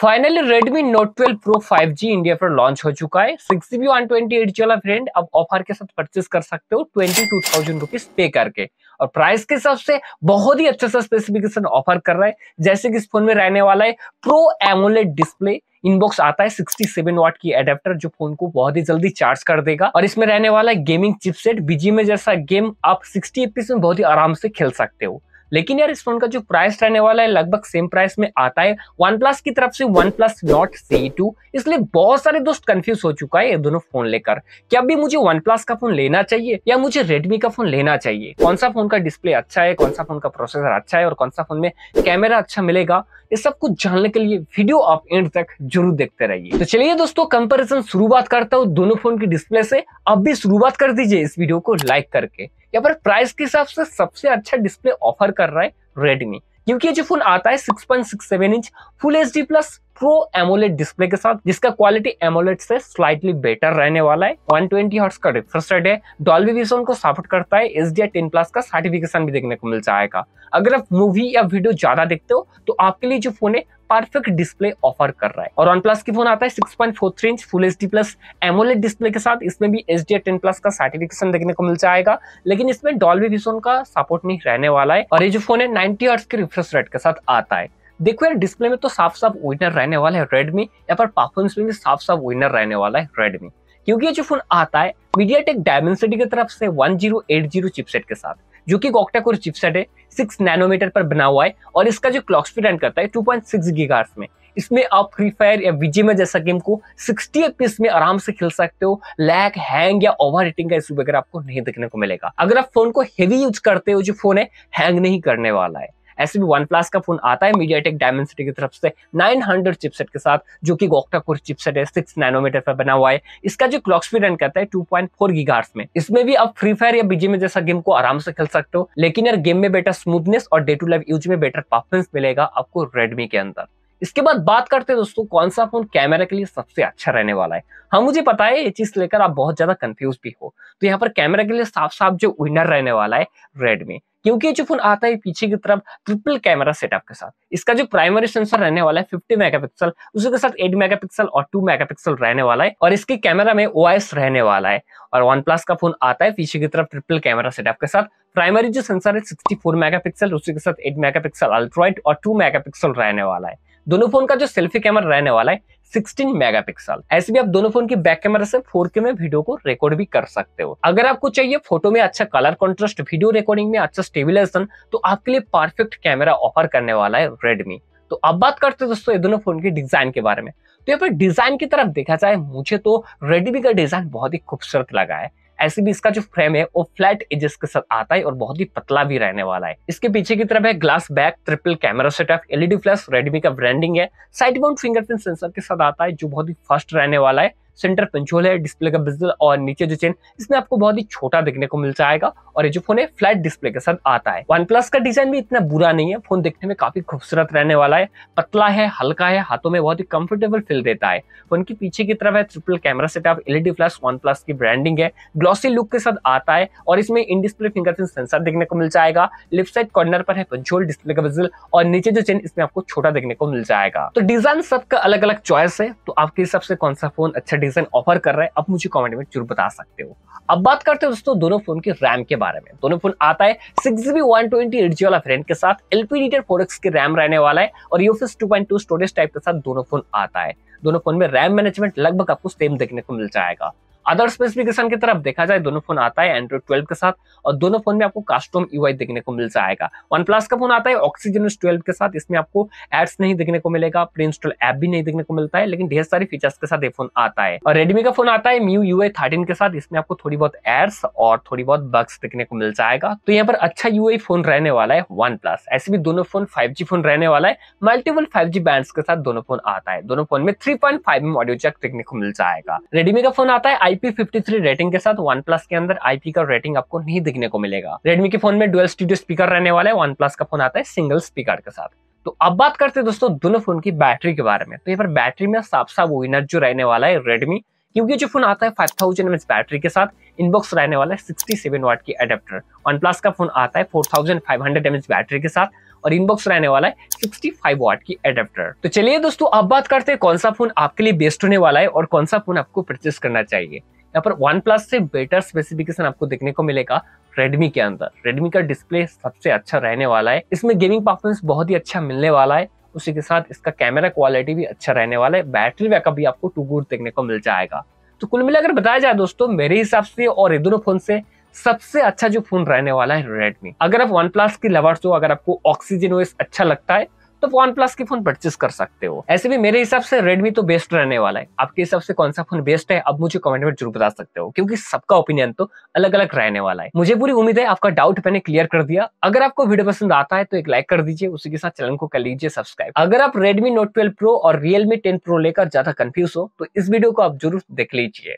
finally Redmi Note 12 Pro 5G India पर launch हो चुका है six GB one twenty eight G वाला फ्रेंड अब ऑफर के साथ परचेस कर सकते हो ट्वेंटी टू थाउजेंड रुपीज पे करके और प्राइस के हिसाब से बहुत ही अच्छा सा स्पेसिफिकेशन ऑफर कर रहा है जैसे कि इस फोन में रहने वाला है प्रो एमोलेट डिस्प्ले इनबॉक्स आता है 67 सेवन वाट की एडेप्टर जो फोन को बहुत ही जल्दी चार्ज कर देगा और इसमें रहने वाला है गेमिंग चिपसेट बीजी में जैसा गेम आप 60 एपीस में बहुत ही आराम से खेल सकते हो लेकिन यार इस फोन का जो प्राइस रहने वाला है लगभग सेम प्राइस में आता है वन प्लस की तरफ से one plus Nord C two इसलिए बहुत सारे दोस्त कंफ्यूज हो चुका है ये दोनों फोन लेकर क्या अभी मुझे वन प्लस का फोन लेना चाहिए या मुझे रेडमी का फोन लेना चाहिए कौन सा फोन का डिस्प्ले अच्छा है कौन सा फोन का प्रोसेसर अच्छा है और कौन सा फोन में कैमरा अच्छा मिलेगा ये सब कुछ जानने के लिए वीडियो आप एंड तक जरूर देखते रहिए तो चलिए दोस्तों कंपेरिजन शुरुआत करता हूँ दोनों फोन की डिस्प्ले से अब भी शुरुआत कर दीजिए इस वीडियो को लाइक करके या पर प्राइस के हिसाब से सबसे अच्छा डिस्प्ले ऑफर कर रहा है रेडमी क्योंकि ये जो फोन आता है 6.67 inch full H plus pro AMOLED display के साथ जिसका क्वालिटी एमोलेट से स्लाइटली बेटर रहने वाला है 120 ट्वेंटी हर्ट्स का रिफ्रेश रेट है डॉल्बी विजन को सपोर्ट करता है एस डी टेन प्लस का सर्टिफिकेशन भी देखने को मिल जाएगा अगर आप मूवी या वीडियो ज्यादा देखते हो तो आपके लिए जो फोन है परफेक्ट डिस्प्ले ऑफर कर रहा है और वन प्लस की फोन आता है 6.43 inch full H plus AMOLED display के साथ इसमें भी एच डी प्लस का सर्टिफिकेशन देखने को मिल जाएगा लेकिन इसमें डॉल्बी विजन का सपोर्ट नहीं रहने वाला है और ये जो फोन है 90 हर्ट्ज के रिफ्रेश रेट के साथ आता है देखो यार डिस्प्ले में तो साफ साफ विनर रहने वाला है रेडमी या पर परफॉर्मेंस में भी साफ साफ विनर रहने वाला है रेडमी क्योंकि ये जो फोन आता है मीडिया टेक डायमेंसिटी की तरफ से 1080 चिपसेट के साथ जो कि गोक्टा कोर चिपसेट है 6 नैनोमीटर पर बना हुआ है और इसका जो क्लॉक स्पीड रन करता है टू पॉइंट में इसमें आप फ्री फायर या में जैसा गेम को सिक्सटी एफपीएस में आराम से खेल सकते हो लैग हैंग या ओवर हीटिंग का इशू वगैरह आपको नहीं देखने को मिलेगा अगर आप फोन को हेवी यूज करते हो जो फोन है हैंग नहीं करने वाला है ऐसे भी वन प्लस का फोन आता है मीडिया टेक डायमेंसिटी की तरफ से 900 चिपसेट के साथ जो कि गोक्टापुर चिपसेट है सिक्स नैनोमीटर पर बना हुआ है इसका जो क्लॉक स्पीड रन करता है टू पॉइंट फोर में इसमें भी आप फ्री फायर या बीजेम जैसा गेम को आराम से खेल सकते हो लेकिन यार गेम में बेटर स्मूथनेस और डे टू लाइफ यूज में बेटर परफॉर्मेंस मिलेगा आपको रेडमी के अंदर इसके बाद बात करते हैं दोस्तों कौन सा फोन कैमरा के लिए सबसे अच्छा रहने वाला है हाँ मुझे पता है ये चीज लेकर आप बहुत ज्यादा कंफ्यूज भी हो तो यहाँ पर कैमरा के लिए साफ साफ जो विनर रहने वाला है रेडमी क्योंकि जो फोन आता है पीछे की तरफ ट्रिपल कैमरा सेटअप के साथ इसका जो प्राइमरी सेंसर रहने वाला है फिफ्टी मेगापिक्सल उसके साथ एट मेगापिक्सल और टू मेगापिक्सल रहने वाला है और इसके कैमरा में ओ रहने वाला है और वन प्लस का फोन आता है पीछे की तरफ ट्रिपल कैमरा सेटअप के साथ प्राइमरी जो सेंसर है 64 मेगापिक्सल उसी के साथ 8 मेगापिक्सल अल्ट्रॉइड और 2 मेगापिक्सल रहने वाला है दोनों फोन का जो सेल्फी कैमरा रहने वाला है 16 मेगापिक्सल ऐसे भी आप दोनों फोन के बैक कैमरा से 4K में वीडियो को रिकॉर्ड भी कर सकते हो अगर आपको चाहिए फोटो में अच्छा कलर कॉन्ट्रास्ट वीडियो रिकॉर्डिंग में अच्छा स्टेबिलाईजेशन तो आपके लिए परफेक्ट कैमरा ऑफर करने वाला है रेडमी तो अब बात करते हैं दोस्तों ये दोनों फोन के डिजाइन के बारे में तो यहाँ पर डिजाइन की तरफ देखा जाए मुझे तो रेडमी का डिजाइन बहुत ही खूबसूरत लगा है ऐसे भी इसका जो फ्रेम है वो फ्लैट एजेस के साथ आता है और बहुत ही पतला भी रहने वाला है इसके पीछे की तरफ है glass back triple camera setup LED flash Redmi का ब्रांडिंग है साइड बाउंड फिंगरप्रिंट सेंसर के साथ आता है जो बहुत ही फास्ट रहने वाला है सेंटर पंचोल है डिस्प्ले का बिजल और नीचे जो चेन इसमें आपको बहुत ही छोटा देखने को मिल जाएगा और ये जो फोन है फ्लैट डिस्प्ले के साथ आता है वन प्लस का डिजाइन भी इतना बुरा नहीं है फोन देखने में काफी खूबसूरत रहने वाला है पतला है हल्का है हाथों में बहुत ही कंफर्टेबल फील देता है फोन की पीछे की तरफ है triple camera setup LED flash one plus की ब्रांडिंग है ग्लॉसी लुक के साथ आता है और इसमें इन डिस्प्ले फिंगरप्रिंट सेंसर देखने को मिल जाएगा लेफ्ट साइड कॉर्नर पर है पंचोल डिस्प्ले का बिजल और नीचे जो चेन इसमें आपको छोटा देखने को मिल जाएगा तो डिजाइन सबका अलग अलग चॉइस है तो आपके हिसाब से कौन सा फोन अच्छा कंपेरिजन ऑफर कर रहा है अब मुझे कमेंट में जरूर बता सकते हो अब बात करते हैं दोस्तों दोनों फोन के रैम के बारे में दोनों फोन आता है six GB one twenty eight G वाला फ्रेंड के साथ एलपीडीटर फोर एक्स की रैम रहने वाला है और UFS two point two storage type के साथ दोनों फोन आता है दोनों फोन में रैम मैनेजमेंट लगभग आपको सेम देखने को मिल जाएगा अदर स्पेसिफिकेशन की तरफ देखा जाए दोनों फोन आता है एंड्रॉइड ट्वेल्व के साथ और दोनों फोन में आपको कास्टम यूआई देखने को मिल जाएगा वन प्लस का फोन आता है ऑक्सीजन ट्वेल्व के साथ इसमें आपको एड्स नहीं देखने को मिलेगा प्री इंस्टॉल एप भी नहीं देखने को मिलता है लेकिन ढेर सारे फीचर्स के साथ ये फोन आता है और रेडमी का फोन आता है म्यू यू आई के साथ इसमें आपको थोड़ी बहुत एड्स और थोड़ी बहुत बग्स देखने को मिल जाएगा तो यहाँ पर अच्छा यू फोन रहने वाला है वन प्लस ऐसे भी दोनों फोन फाइव फोन रहने वाला है मल्टीपल फाइव जी के साथ दोनों फोन आता है दोनों फोन में three point five module check देखने को मिल जाएगा रेडमी का फोन आता है आई IP53 रेटिंग के साथ वन प्लस के अंदर आईपी का रेटिंग आपको नहीं दिखने को मिलेगा रेडमी के फोन में डुअल स्टूडियो स्पीकर रहने वाला है वन प्लस का फोन आता है सिंगल स्पीकर के साथ तो अब बात करते हैं दोस्तों दोनों फोन की बैटरी के बारे में तो ये पर बैटरी में साफ साफ विनर जो रहने वाला है रेडमी क्योंकि जो फोन आता है फाइव थाउजेंड बैटरी के साथ इनबॉक्स रहने वाला है सिक्सटी सेवन वाट की अडेप्टर वन प्लस का फोन आता है four thousand five hundred battery के साथ और इनबॉक्स रहने वाला है सिक्सटी फाइव वाट की एडेप्टर तो चलिए दोस्तों अब बात करते हैं कौन सा फोन आपके लिए बेस्ट होने वाला है और कौन सा फोन आपको परचेस करना चाहिए यहाँ पर वन प्लस से बेटर स्पेसिफिकेशन आपको देखने को मिलेगा रेडमी के अंदर रेडमी का डिस्प्ले सबसे अच्छा रहने वाला है इसमें गेमिंग परफॉर्मेंस बहुत ही अच्छा मिलने वाला है उसी के साथ इसका कैमरा क्वालिटी भी अच्छा रहने वाला है बैटरी बैकअप भी आपको टू गुड देखने को मिल जाएगा तो कुल मिलाकर बताया जाए दोस्तों मेरे हिसाब से और ये दोनों फोन से सबसे अच्छा जो फोन रहने वाला है रेडमी अगर आप वन प्लस की लवर्स हो अगर आपको ऑक्सीजन ओएस अच्छा लगता है तो वन प्लस के फोन परचेस कर सकते हो ऐसे भी मेरे हिसाब से रेडमी तो बेस्ट रहने वाला है आपके हिसाब से कौन सा फोन बेस्ट है आप मुझे कमेंट में जरूर बता सकते हो क्योंकि सबका ओपिनियन तो अलग अलग रहने वाला है मुझे पूरी उम्मीद है आपका डाउट मैंने क्लियर कर दिया अगर आपको वीडियो पसंद आता है तो एक लाइक कर दीजिए उसी के साथ चैनल को कर लीजिए सब्सक्राइब अगर आप रेडमी नोट ट्वेल्व प्रो और रियलमी टेन प्रो लेकर ज्यादा कंफ्यूज हो तो इस वीडियो को आप जरूर देख लीजिए